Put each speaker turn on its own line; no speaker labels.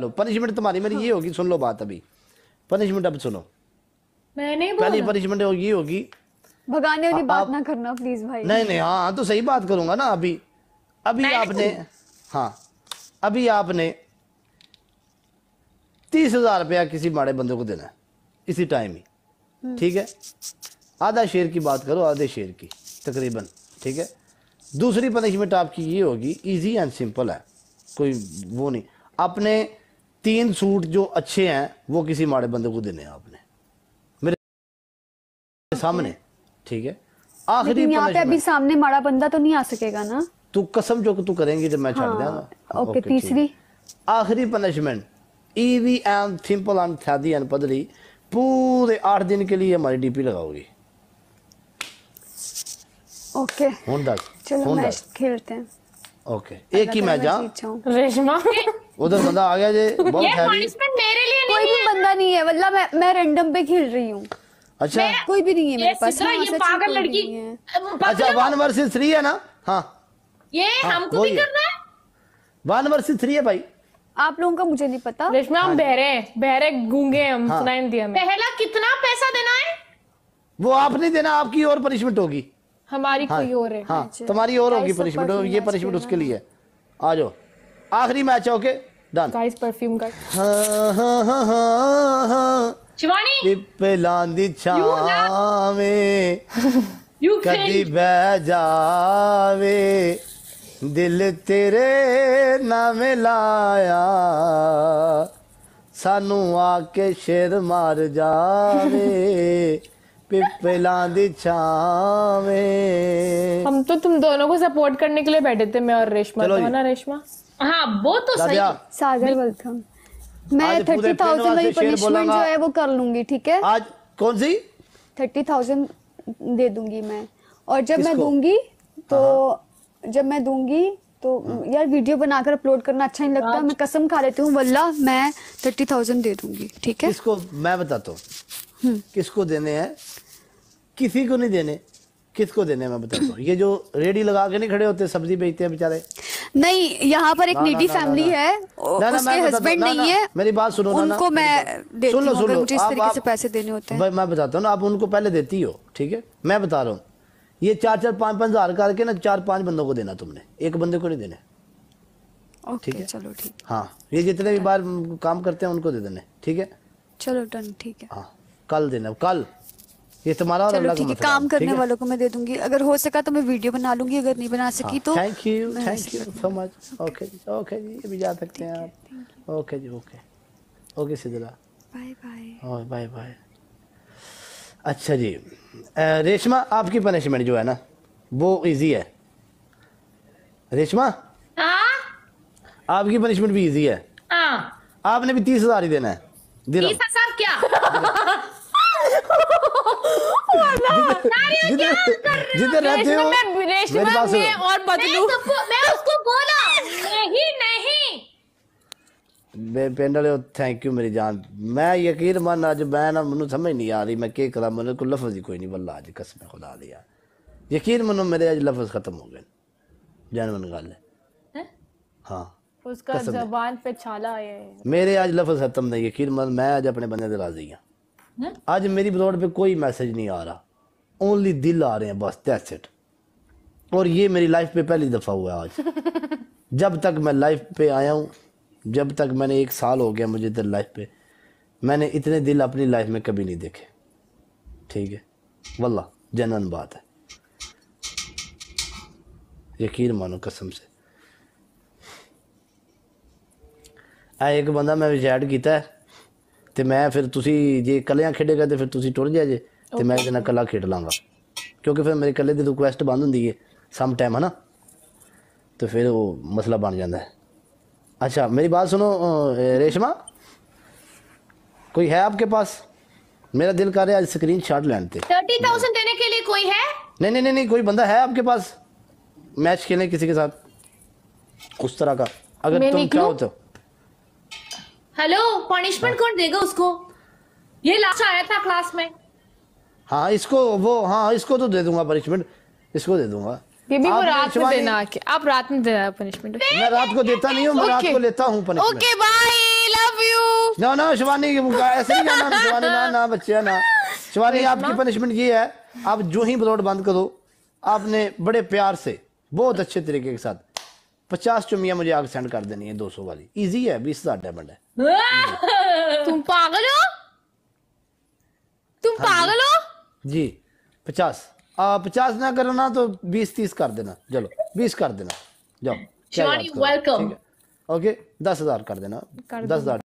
लो punishment तुम्हारी मेरी ये होगी सुन लो बात अभी पनिशमेंट अब सुनो मैंने पहली पनिशमेंट ये होगी भगाने वाली बात ना करना प्लीज भाई नहीं नहीं हाँ तो सही बात करूंगा ना अभी अभी आपने हाँ अभी आपने तीस हजार रुपया किसी माड़े बंदे को देना है इसी टाइम ही हम्म। ठीक है आधा शेर की बात करो आधे शेर की तकरीबन ठीक है दूसरी पनिशमेंट आपकी ये होगी इजी एंड सिंपल है कोई वो नहीं आपने तीन सूट जो अच्छे हैं वो किसी माड़े बंदे को देने आपने मेरे okay. सामने ठीक है
आखिरी अभी
सामने माड़ा बंदा तो नहीं आ सकेगा ना तू कसम जो तू करेंगी जब मैं हाँ, छाड़ ओके तीसरी आखिरी पनिशमेंट ईवी एंड सिंपल एंड थी एन पदरी पूरे आठ दिन के लिए हमारी डीपी लगाओगी ओके okay. चलो मैच खेलते हैं ओके एक ही मैं जा रेशमा उधर बंदा आ गया जे बहुत हैवी मेरे लिए नहीं कोई भी बंदा नहीं है मतलब मैं मैं रैंडम पे खेल रही हूं अच्छा कोई भी नहीं है मेरे पास हाँ, ये पागल लड़की अच्छा वन वर्सेस 3 है ना हां ये हाँ, हमको भी करना है वन वर्सेस 3 है भाई आप लोगों का मुझे नहीं पता रेशमा हम हाँ बहरे बहरे गूंगे हम सुनाई दिया पहला कितना पैसा देना है वो आप नहीं देना आपकी और पनिशमेंट होगी हमारी हाँ, कोई और है हाँ अच्छा। तुम्हारी और होगी पनिशमेंट ये पनिशमेंट उसके लिए आ जाओ आखिरी मैच है ओके डन गाइस परफ्यूम का शिवानी पिपलांदी छावे यू कदी बह जावे दिल तेरे ना मिलाया सानू आके शेर मार जावे पिपला दिछावे हम तो तुम दोनों को सपोर्ट करने के लिए बैठे थे मैं और रेशमा तो ना रेशमा हाँ वो तो सही सागर वेलकम
मैं थर्टी थाउजेंड वाली पनिशमेंट जो है
वो कर लूंगी ठीक है आज कौन सी थर्टी थाउजेंड दे दूंगी मैं और जब मैं दूंगी तो हाँ, हाँ। जब मैं दूंगी तो यार वीडियो बनाकर अपलोड करना अच्छा नहीं लगता मैं कसम खा लेती हूँ वल्ला मैं थर्टी थाउजेंड दे दूंगी ठीक है किसको मैं बताता हूँ हम्म। किसको देने हैं किसी को नहीं देने किसको देने मैं बताता हूँ ये जो रेडी लगा के नहीं खड़े होते सब्जी बेचते हैं बेचारे नहीं यहाँ पर एक निटी फैमिली है उसके हस्बैंड नहीं है मेरी बात सुनो उनको मैं सुन लो सुन लो जिस तरीके से पैसे देने होते हैं मैं बताता हूँ ना आप उनको पहले देती हो ठीक है मैं बता रहा हूँ ये चार चार पाँच पाँच हजार करके ना चार पाँच बंदों को देना तुमने एक बंदे को नहीं देने ठीक है चलो ठीक हाँ ये जितने भी बार काम करते हैं उनको दे देने ठीक है चलो डन ठीक है हाँ कल देना कल ये तुम्हारा और अलग ठीक काम करने वालों को मैं दे दूंगी अगर हो सका तो मैं वीडियो बना लूंगी अगर नहीं बना सकी तो thank you thank you so much okay जी ओके जी अभी भी जा सकते हैं आप ओके जी ओके ओके सिद्धरा बाय बाय बाय बाय अच्छा जी रेशमा आपकी पनिशमेंट जो है ना वो इजी है रेशमा हाँ? आपकी पनिशमेंट भी इजी है हाँ। आपने भी तीस हजार ही देना है तीस हजार क्या जिधर रहते हो मेरे पास में और बदलू मैं उसको बोला नहीं नहीं पेंड थैंक यू मेरी जान मैं यकीन मन अज मैं ना मैं समझ नहीं आ रही मैं क्या करा मैंने को लफज ही कोई नहीं बल्ला अज कसम खुदा दिया यकीन मनो मेरे अज लफज खत्म हो गए जैनवन गल है हाँ उसका जबान पे छाला है मेरे अज लफज खत्म नहीं यकीन मन मैं अज अपने बंदे से राजी हाँ आज मेरी ब्लॉड पे कोई मैसेज नहीं आ रहा ओनली दिल आ रहे हैं बस दैट्स इट और ये मेरी लाइफ पे पहली दफ़ा हुआ आज जब तक मैं लाइफ पे आया हूँ जब तक मैंने एक साल हो गया मुझे इधर लाइफ पे मैंने इतने दिल अपनी लाइफ में कभी नहीं देखे ठीक है वल्ला जनन बात है यकीन मानो कसम से आ एक बंदा मैं चैट किया तो मैं फिर तुम जे कलिया खेडेगा तो फिर तुम टुर जाए जे तो मैं ये कला खेड लाँगा क्योंकि फिर मेरे कल की रिक्वेस्ट बंद होंगी है सम टाइम है ना तो फिर वो मसला बन जाता है अच्छा मेरी बात सुनो रेशमा कोई है आपके पास मेरा दिल कर रहा है स्क्रीन शॉट लैंड देने के लिए कोई है नहीं नहीं नहीं नहीं कोई बंदा है आपके पास मैच खेलने किसी के साथ उस तरह का अगर तुम क्या तो हेलो हाँ। पनिशमेंट कौन देगा उसको ये लास्ट आया था क्लास में हाँ इसको वो हाँ इसको तो दे दूंगा पनिशमेंट इसको दे दूंगा ये भी वो रात में देना आके आप रात में देना पनिशमेंट मैं रात को देता नहीं हूँ मैं रात को लेता हूँ punishment okay bye love you ना ना शिवानी ऐसे ही जाना शिवानी ना ना बच्चे ना शिवानी आपकी पनिशमेंट ये है आप जो ही रोड बंद करो आपने बड़े प्यार से बहुत अच्छे तरीके के साथ पचास चुमिया मुझे आग सेंड कर देनी है दो सौ वाली इजी है बीस हजार डायमंड है तुम पागल हो तुम पागल हो जी पचास आ, पचास ना करो ना तो बीस तीस कर देना चलो बीस कर देना जाओ वेलकम ओके दस हजार कर देना दस हजार